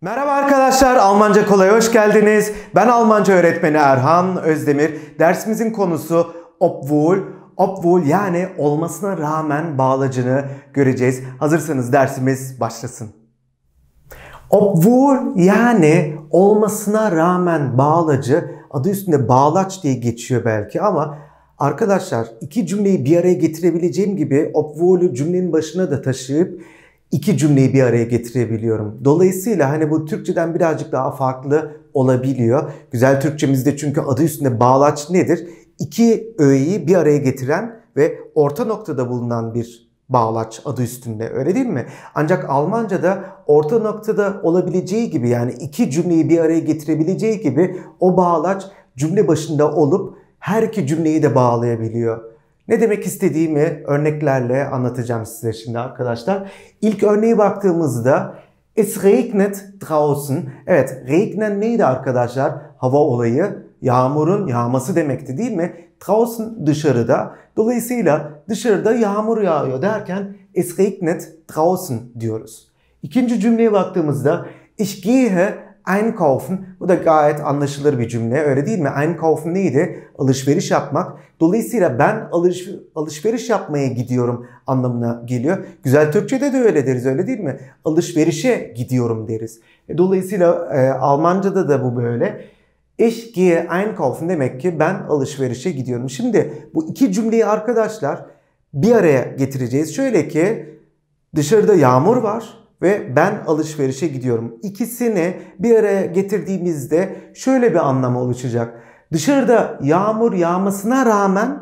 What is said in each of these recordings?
Merhaba arkadaşlar, Almanca Kolay'a hoş geldiniz. Ben Almanca öğretmeni Erhan Özdemir. Dersimizin konusu obwohl, obwohl yani olmasına rağmen bağlacını göreceğiz. Hazırsanız dersimiz başlasın. Obwohl yani olmasına rağmen bağlacı, adı üstünde bağlaç diye geçiyor belki ama arkadaşlar iki cümleyi bir araya getirebileceğim gibi obwohl'ü cümlenin başına da taşıyıp iki cümleyi bir araya getirebiliyorum. Dolayısıyla hani bu Türkçeden birazcık daha farklı olabiliyor. Güzel Türkçemizde çünkü adı üstünde bağlaç nedir? İki öğeyi bir araya getiren ve orta noktada bulunan bir bağlaç adı üstünde öyle değil mi? Ancak Almanca'da orta noktada olabileceği gibi yani iki cümleyi bir araya getirebileceği gibi o bağlaç cümle başında olup her iki cümleyi de bağlayabiliyor. Ne demek istediğimi örneklerle anlatacağım size şimdi arkadaşlar. İlk örneğe baktığımızda Es regnet draußen. Evet, regnen neydi arkadaşlar? Hava olayı, yağmurun yağması demekti değil mi? Draußen dışarıda. Dolayısıyla dışarıda yağmur yağıyor derken es regnet draußen diyoruz. İkinci cümleye baktığımızda ich gehe Einkaufen bu da gayet anlaşılır bir cümle öyle değil mi? Einkaufen neydi? Alışveriş yapmak. Dolayısıyla ben alış, alışveriş yapmaya gidiyorum anlamına geliyor. Güzel Türkçe'de de öyle deriz öyle değil mi? Alışverişe gidiyorum deriz. E, dolayısıyla e, Almanca'da da bu böyle. Ich gehe einkaufen demek ki ben alışverişe gidiyorum. Şimdi bu iki cümleyi arkadaşlar bir araya getireceğiz. Şöyle ki dışarıda yağmur var ve ben alışverişe gidiyorum. İkisini bir araya getirdiğimizde şöyle bir anlama oluşacak. Dışarıda yağmur yağmasına rağmen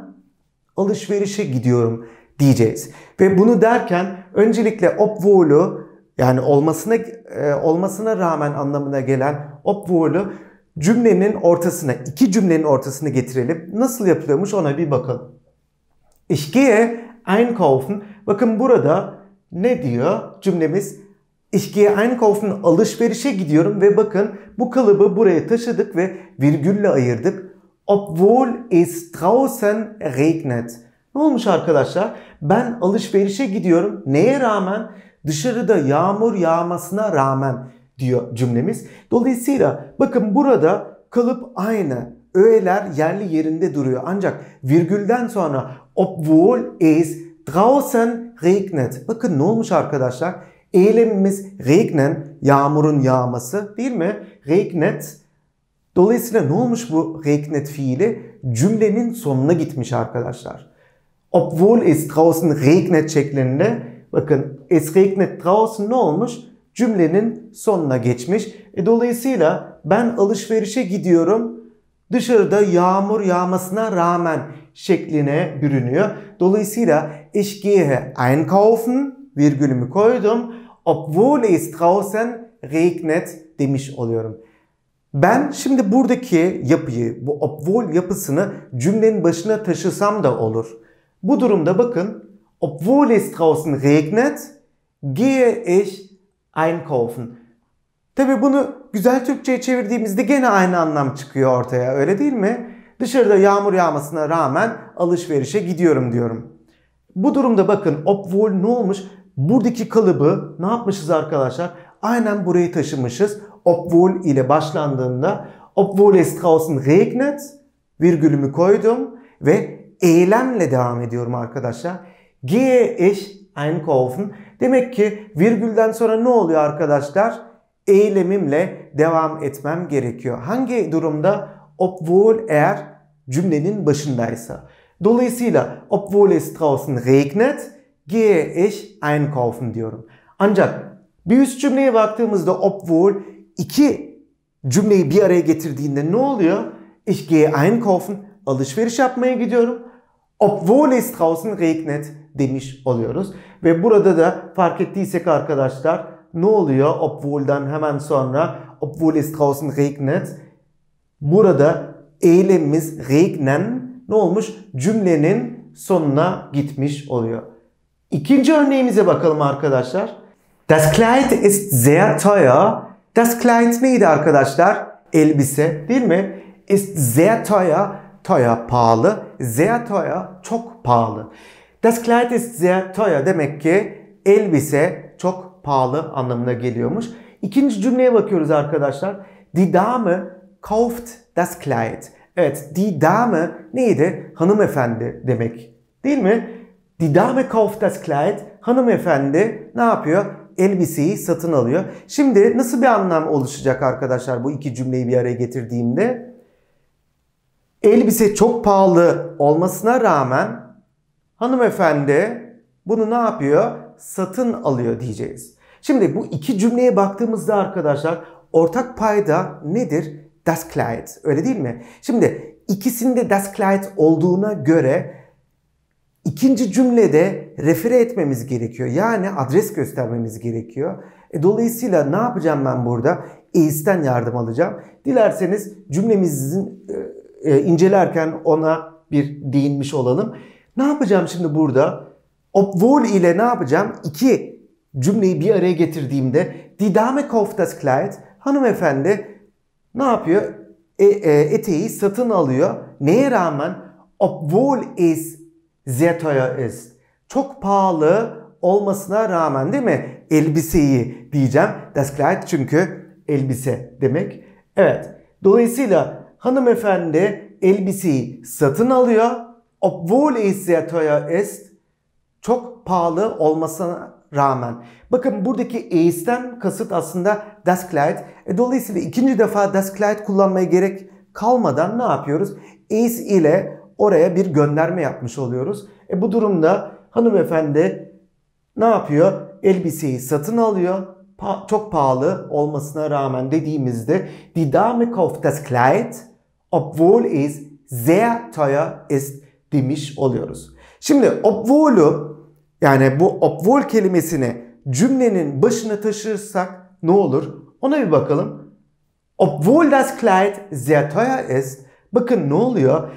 alışverişe gidiyorum diyeceğiz. Ve bunu derken öncelikle obwohl'u yani olmasına e, olmasına rağmen anlamına gelen obwohl'u cümlenin ortasına, iki cümlenin ortasına getirelim. Nasıl yapılıyormuş ona bir bakalım. Ich gehe einkaufen. Bakın burada ne diyor cümlemiz? İşkiye Einkauf'un alışverişe gidiyorum ve bakın bu kalıbı buraya taşıdık ve virgülle ayırdık. Obwohl es draußen regnet. Ne olmuş arkadaşlar? Ben alışverişe gidiyorum. Neye rağmen? Dışarıda yağmur yağmasına rağmen diyor cümlemiz. Dolayısıyla bakın burada kalıp aynı. Öğeler yerli yerinde duruyor. Ancak virgülden sonra obwohl es draußen regnet. Bakın ne olmuş arkadaşlar? Eylemimiz regnen, yağmurun yağması değil mi? Regnet. Dolayısıyla ne olmuş bu regnet fiili? Cümlenin sonuna gitmiş arkadaşlar. Obwohl es draußen regnet şeklinde bakın es regnet draußen ne olmuş? Cümlenin sonuna geçmiş. E, dolayısıyla ben alışverişe gidiyorum dışarıda yağmur yağmasına rağmen şekline bürünüyor. Dolayısıyla ich gehe einkaufen virgülümü koydum obwohl es draußen regnet demiş oluyorum. Ben şimdi buradaki yapıyı, bu obwohl yapısını cümlenin başına taşısam da olur. Bu durumda bakın, obwohl es draußen regnet, gehe ich einkaufen. Tabi bunu güzel Türkçe'ye çevirdiğimizde gene aynı anlam çıkıyor ortaya öyle değil mi? Dışarıda yağmur yağmasına rağmen alışverişe gidiyorum diyorum. Bu durumda bakın obwohl ne olmuş? buradaki kalıbı ne yapmışız arkadaşlar? Aynen burayı taşımışız. Obwohl ile başlandığında obwohl es draußen regnet virgülümü koydum ve eylemle devam ediyorum arkadaşlar. Gehe ich einkaufen. Demek ki virgülden sonra ne oluyor arkadaşlar? Eylemimle devam etmem gerekiyor. Hangi durumda? Obwohl eğer cümlenin başındaysa. Dolayısıyla obwohl es draußen regnet gehe ich einkaufen diyorum. Ancak bir üst cümleye baktığımızda obwohl iki cümleyi bir araya getirdiğinde ne oluyor? Ich gehe einkaufen, alışveriş yapmaya gidiyorum. Obwohl es draußen regnet demiş oluyoruz. Ve burada da fark ettiysek arkadaşlar ne oluyor? Obwohl'dan hemen sonra obwohl es draußen regnet. Burada eylemimiz regnen ne olmuş? Cümlenin sonuna gitmiş oluyor. İkinci örneğimize bakalım arkadaşlar. Das Kleid ist sehr teuer. Das Kleid neydi arkadaşlar? Elbise değil mi? Ist sehr teuer. Teuer pahalı. Sehr teuer çok pahalı. Das Kleid ist sehr teuer demek ki elbise çok pahalı anlamına geliyormuş. İkinci cümleye bakıyoruz arkadaşlar. Die Dame kauft das Kleid. Evet, die Dame neydi? Hanımefendi demek. Değil mi? Die Dame kauft das Kleid. Hanımefendi ne yapıyor? Elbiseyi satın alıyor. Şimdi nasıl bir anlam oluşacak arkadaşlar bu iki cümleyi bir araya getirdiğimde? Elbise çok pahalı olmasına rağmen hanımefendi bunu ne yapıyor? Satın alıyor diyeceğiz. Şimdi bu iki cümleye baktığımızda arkadaşlar ortak payda nedir? Das Kleid. Öyle değil mi? Şimdi ikisinde Das Kleid olduğuna göre İkinci cümlede refere etmemiz gerekiyor. Yani adres göstermemiz gerekiyor. E, dolayısıyla ne yapacağım ben burada? ACE'den yardım alacağım. Dilerseniz cümlemizin e, e, incelerken ona bir değinmiş olalım. Ne yapacağım şimdi burada? Obwohl ile ne yapacağım? İki cümleyi bir araya getirdiğimde Die Dame kauft das Kleid hanımefendi ne yapıyor? E, e, eteği satın alıyor. Neye rağmen obwohl es Zeto'ya ist. Çok pahalı olmasına rağmen değil mi? Elbiseyi diyeceğim. Das Kleid çünkü elbise demek. Evet. Dolayısıyla hanımefendi elbiseyi satın alıyor. Obwohl es sehr teuer ist. Çok pahalı olmasına rağmen. Bakın buradaki eisten kasıt aslında das Kleid. E, dolayısıyla ikinci defa das Kleid kullanmaya gerek kalmadan ne yapıyoruz? Es ile oraya bir gönderme yapmış oluyoruz. E bu durumda hanımefendi ne yapıyor? Elbiseyi satın alıyor. Pa- çok pahalı olmasına rağmen dediğimizde die Dame kauft das Kleid obwohl es sehr teuer ist demiş oluyoruz. Şimdi obwohl'u yani bu obwohl kelimesini cümlenin başına taşırsak ne olur? Ona bir bakalım. Obwohl das Kleid sehr teuer ist. Bakın ne oluyor?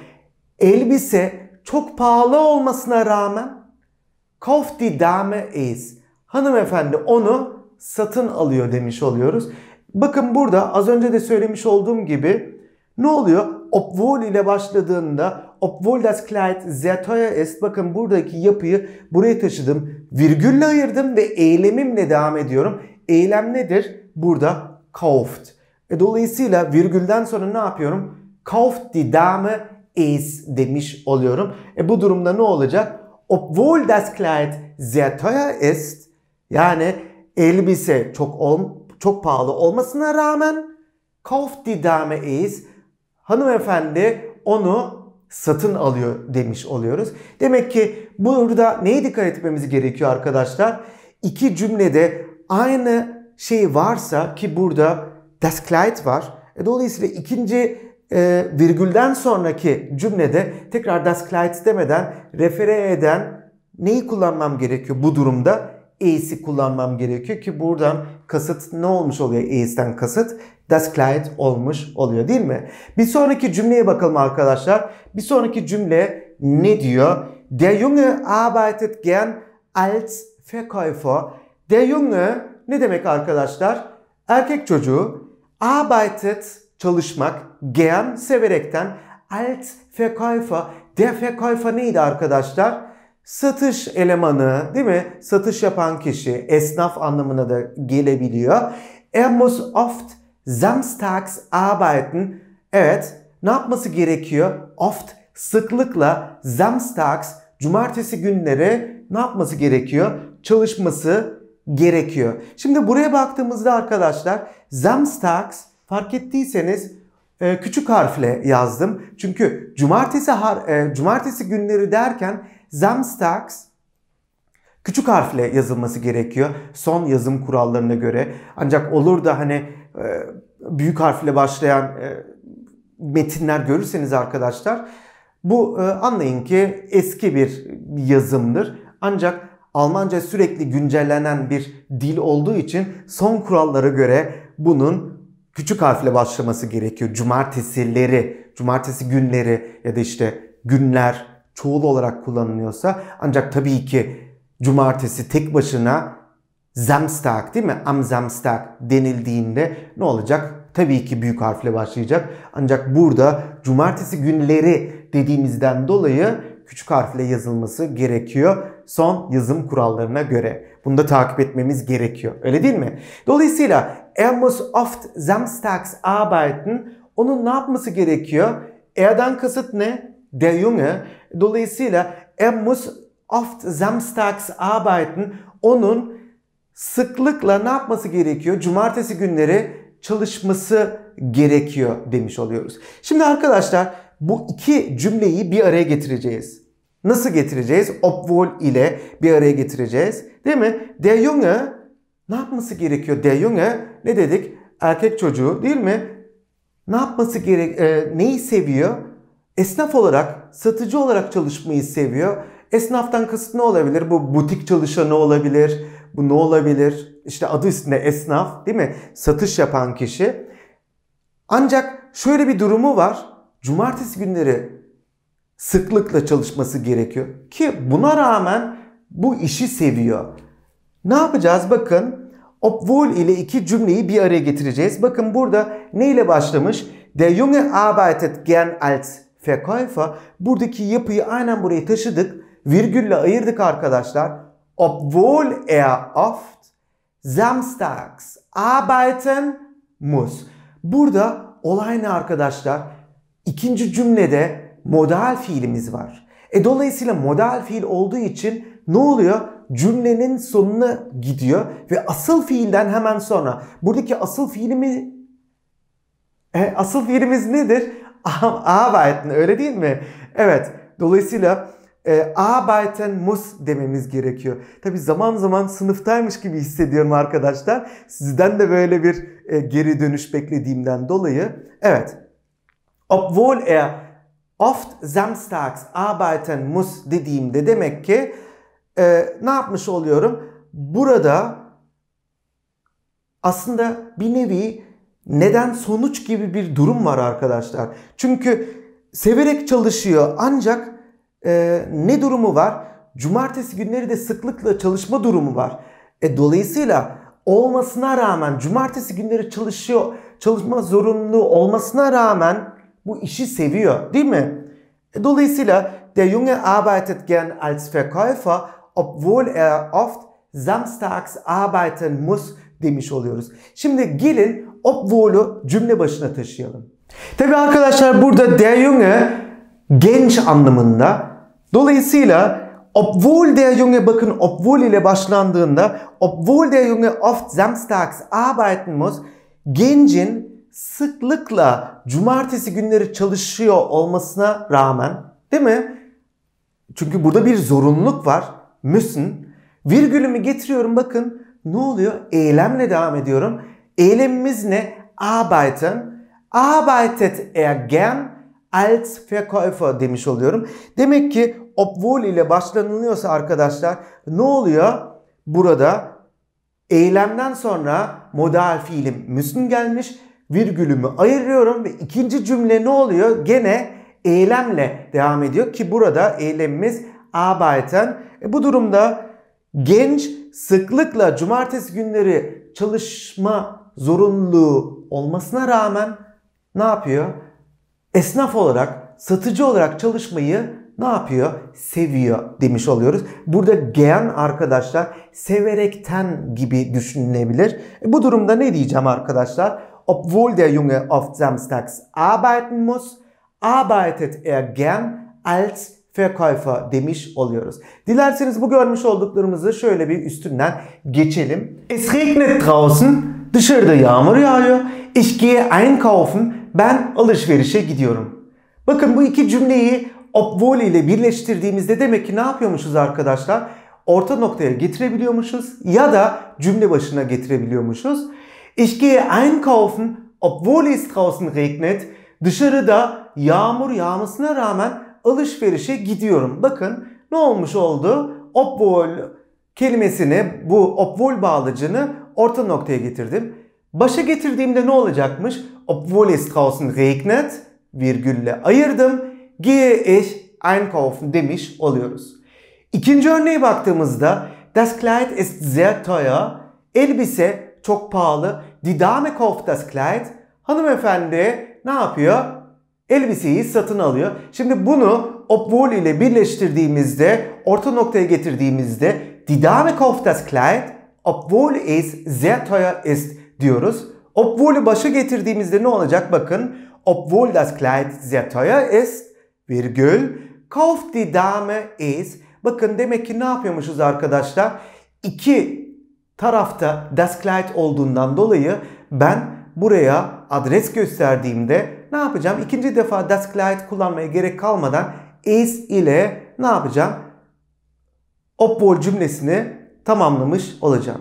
Elbise çok pahalı olmasına rağmen kofti dame is. Hanımefendi onu satın alıyor demiş oluyoruz. Bakın burada az önce de söylemiş olduğum gibi ne oluyor? Obwohl ile başladığında obwohl das Kleid sehr teuer ist. Bakın buradaki yapıyı buraya taşıdım. Virgülle ayırdım ve eylemimle devam ediyorum. Eylem nedir? Burada kauft. E dolayısıyla virgülden sonra ne yapıyorum? Kauft die Dame es demiş oluyorum. E bu durumda ne olacak? Obwohl das Kleid sehr teuer ist yani elbise çok ol, çok pahalı olmasına rağmen kauft die Dame es hanımefendi onu satın alıyor demiş oluyoruz. Demek ki burada neye dikkat etmemiz gerekiyor arkadaşlar? İki cümlede aynı şey varsa ki burada das Kleid var. E dolayısıyla ikinci e, virgülden sonraki cümlede tekrar das Kleid demeden refere eden neyi kullanmam gerekiyor bu durumda? E'si kullanmam gerekiyor ki buradan kasıt ne olmuş oluyor? E'sten kasıt das Kleid olmuş oluyor değil mi? Bir sonraki cümleye bakalım arkadaşlar. Bir sonraki cümle ne diyor? Der Junge arbeitet gern als Verkäufer. Der Junge ne demek arkadaşlar? Erkek çocuğu arbeitet çalışmak gern severekten alt verkäufer, der verkäufer neydi arkadaşlar? Satış elemanı değil mi? Satış yapan kişi esnaf anlamına da gelebiliyor. Er muss oft samstags arbeiten. Evet ne yapması gerekiyor? Oft sıklıkla samstags cumartesi günleri ne yapması gerekiyor? Çalışması gerekiyor. Şimdi buraya baktığımızda arkadaşlar samstags fark ettiyseniz ee, küçük harfle yazdım. Çünkü cumartesi har e, cumartesi günleri derken Samstags küçük harfle yazılması gerekiyor son yazım kurallarına göre. Ancak olur da hani e, büyük harfle başlayan e, metinler görürseniz arkadaşlar bu anlayın ki eski bir yazımdır. Ancak Almanca sürekli güncellenen bir dil olduğu için son kurallara göre bunun küçük harfle başlaması gerekiyor. Cumartesileri, cumartesi günleri ya da işte günler çoğul olarak kullanılıyorsa ancak tabii ki cumartesi tek başına Samstag değil mi? Am Samstag denildiğinde ne olacak? Tabii ki büyük harfle başlayacak. Ancak burada cumartesi günleri dediğimizden dolayı küçük harfle yazılması gerekiyor son yazım kurallarına göre. Bunu da takip etmemiz gerekiyor. Öyle değil mi? Dolayısıyla er muss oft samstags arbeiten. Onun ne yapması gerekiyor? Er'den kasıt ne? Der Junge. Dolayısıyla er muss oft samstags arbeiten. Onun sıklıkla ne yapması gerekiyor? Cumartesi günleri çalışması gerekiyor demiş oluyoruz. Şimdi arkadaşlar bu iki cümleyi bir araya getireceğiz. Nasıl getireceğiz? Obwohl ile bir araya getireceğiz. Değil mi? Der Junge ne yapması gerekiyor? Der Junge ne dedik? Erkek çocuğu değil mi? Ne yapması gerek? E, neyi seviyor? Esnaf olarak, satıcı olarak çalışmayı seviyor. Esnaftan kasıt ne olabilir? Bu butik çalışanı olabilir. Bu ne olabilir? İşte adı üstünde esnaf değil mi? Satış yapan kişi. Ancak şöyle bir durumu var. Cumartesi günleri sıklıkla çalışması gerekiyor. Ki buna rağmen bu işi seviyor. Ne yapacağız? Bakın obwohl ile iki cümleyi bir araya getireceğiz. Bakın burada ne ile başlamış? Der Junge arbeitet gern als Verkäufer. Buradaki yapıyı aynen buraya taşıdık. Virgülle ayırdık arkadaşlar. Obwohl er oft samstags arbeiten muss. Burada olay ne arkadaşlar? İkinci cümlede modal fiilimiz var. E dolayısıyla modal fiil olduğu için ne oluyor? Cümlenin sonuna gidiyor ve asıl fiilden hemen sonra. Buradaki asıl fiilimiz e, asıl fiilimiz nedir? Arbeiten öyle değil mi? Evet. Dolayısıyla e, arbeiten muss dememiz gerekiyor. Tabi zaman zaman sınıftaymış gibi hissediyorum arkadaşlar. Sizden de böyle bir e, geri dönüş beklediğimden dolayı. Evet. Obwohl er oft samstags arbeiten muss dediğimde demek ki e, ne yapmış oluyorum? Burada aslında bir nevi neden sonuç gibi bir durum var arkadaşlar. Çünkü severek çalışıyor ancak e, ne durumu var? Cumartesi günleri de sıklıkla çalışma durumu var. E, dolayısıyla olmasına rağmen cumartesi günleri çalışıyor, çalışma zorunlu olmasına rağmen bu işi seviyor değil mi? Dolayısıyla der Junge arbeitet gern als Verkäufer, obwohl er oft samstags arbeiten muss demiş oluyoruz. Şimdi gelin obwohl'u cümle başına taşıyalım. Tabi arkadaşlar burada der Junge genç anlamında. Dolayısıyla obwohl der Junge bakın obwohl ile başlandığında obwohl der Junge oft samstags arbeiten muss gencin sıklıkla cumartesi günleri çalışıyor olmasına rağmen değil mi? Çünkü burada bir zorunluluk var. Müsün. Virgülümü getiriyorum bakın. Ne oluyor? Eylemle devam ediyorum. Eylemimiz ne? Arbeiten. Arbeitet er gern als Verkäufer demiş oluyorum. Demek ki obwohl ile başlanılıyorsa arkadaşlar ne oluyor? Burada eylemden sonra modal fiilim müsün gelmiş virgülümü ayırıyorum ve ikinci cümle ne oluyor? Gene eylemle devam ediyor ki burada eylemimiz arbeiten. E bu durumda genç sıklıkla cumartesi günleri çalışma zorunluluğu olmasına rağmen ne yapıyor? Esnaf olarak, satıcı olarak çalışmayı ne yapıyor? Seviyor demiş oluyoruz. Burada gen arkadaşlar severekten gibi düşünülebilir. E bu durumda ne diyeceğim arkadaşlar? Obwohl der Junge oft samstags arbeiten muss, arbeitet er gern als Verkäufer demiş oluyoruz. Dilerseniz bu görmüş olduklarımızı şöyle bir üstünden geçelim. Es regnet draußen, dışarıda yağmur yağıyor. Ich gehe einkaufen, ben alışverişe gidiyorum. Bakın bu iki cümleyi obwohl ile birleştirdiğimizde demek ki ne yapıyormuşuz arkadaşlar? Orta noktaya getirebiliyormuşuz ya da cümle başına getirebiliyormuşuz. Ich gehe einkaufen, obwohl es draußen regnet. Dışarıda yağmur yağmasına rağmen alışverişe gidiyorum. Bakın ne olmuş oldu? Obwohl kelimesini, bu obwohl bağlacını orta noktaya getirdim. Başa getirdiğimde ne olacakmış? Obwohl es draußen regnet virgülle ayırdım. Gehe ich einkaufen demiş oluyoruz. İkinci örneğe baktığımızda Das Kleid ist sehr teuer. Elbise çok pahalı. Die Dame kauft das Kleid. Hanımefendi ne yapıyor? Elbiseyi satın alıyor. Şimdi bunu obwohl ile birleştirdiğimizde, orta noktaya getirdiğimizde Die Dame kauft das Kleid, obwohl es sehr teuer ist diyoruz. Obwohl'ü başa getirdiğimizde ne olacak? Bakın. Obwohl das Kleid sehr teuer ist, virgül, kauft die Dame es. Bakın demek ki ne yapıyormuşuz arkadaşlar? İki tarafta Desklight olduğundan dolayı ben buraya adres gösterdiğimde ne yapacağım? İkinci defa Desklight kullanmaya gerek kalmadan is ile ne yapacağım? Opol cümlesini tamamlamış olacağım.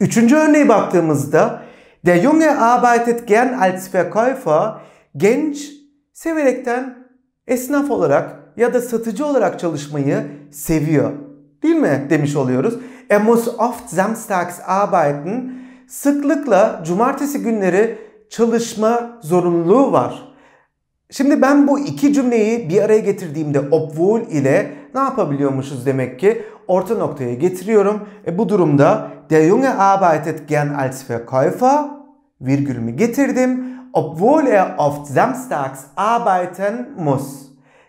Üçüncü örneğe baktığımızda Der Junge arbeitet gern als Verkäufer genç severekten esnaf olarak ya da satıcı olarak çalışmayı seviyor. Değil mi? Demiş oluyoruz. Er muss oft samstags arbeiten. Sıklıkla cumartesi günleri çalışma zorunluluğu var. Şimdi ben bu iki cümleyi bir araya getirdiğimde obwohl ile ne yapabiliyormuşuz demek ki? Orta noktaya getiriyorum. E bu durumda der Junge arbeitet gern als Verkäufer virgülümü getirdim. Obwohl er oft samstags arbeiten muss.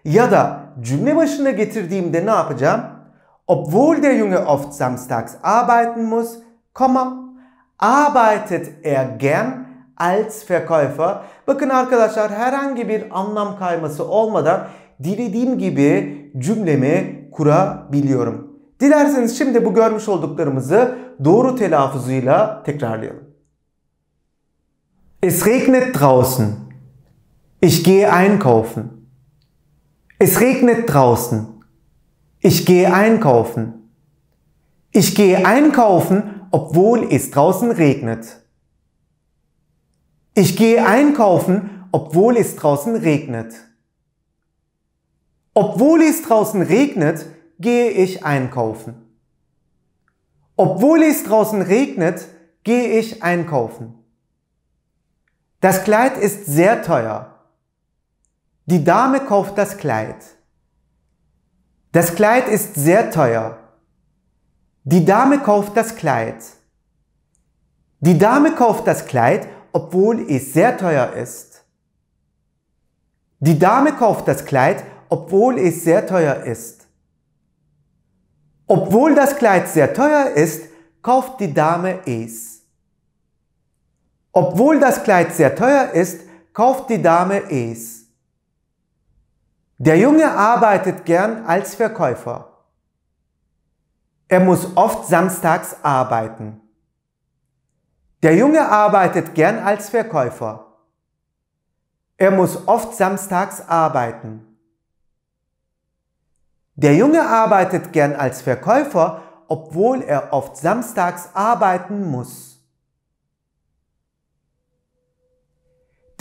Ya da cümle başına getirdiğimde ne yapacağım? Obwohl der Junge oft samstags arbeiten muss, arbeitet er gern als Verkäufer. Bakın arkadaşlar herhangi bir anlam kayması olmadan dilediğim gibi cümlemi kurabiliyorum. Dilerseniz şimdi bu görmüş olduklarımızı doğru telaffuzuyla tekrarlayalım. Es regnet draußen. Ich gehe einkaufen. Es regnet draußen. Ich gehe einkaufen. Ich gehe einkaufen, obwohl es draußen regnet. Ich gehe einkaufen, obwohl es draußen regnet. Obwohl es draußen regnet, gehe ich einkaufen. Obwohl es draußen regnet, gehe ich einkaufen. Das Kleid ist sehr teuer. Die Dame kauft das Kleid. Das Kleid ist sehr teuer. Die Dame kauft das Kleid. Die Dame kauft das Kleid, obwohl es sehr teuer ist. Die Dame kauft das Kleid, obwohl es sehr teuer ist. Obwohl das Kleid sehr teuer ist, kauft die Dame es. Obwohl das Kleid sehr teuer ist, kauft die Dame es. Der Junge arbeitet gern als Verkäufer. Er muss oft samstags arbeiten. Der Junge arbeitet gern als Verkäufer. Er muss oft samstags arbeiten. Der Junge arbeitet gern als Verkäufer, obwohl er oft samstags arbeiten muss.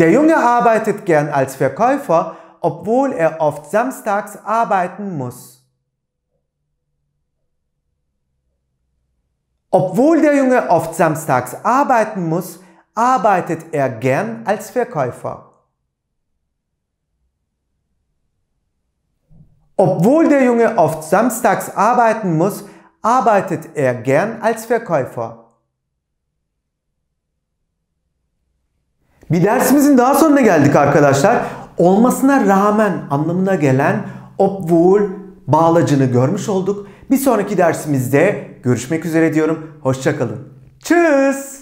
Der Junge arbeitet gern als Verkäufer, obwohl er oft samstags arbeiten muss. Obwohl der Junge oft samstags arbeiten muss, arbeitet er gern als Verkäufer. Obwohl der Junge oft samstags arbeiten muss, arbeitet er gern als Verkäufer. Bir dersimizin daha sonuna geldik arkadaşlar. olmasına rağmen anlamına gelen obwohl bağlacını görmüş olduk. Bir sonraki dersimizde görüşmek üzere diyorum. Hoşçakalın. Tschüss.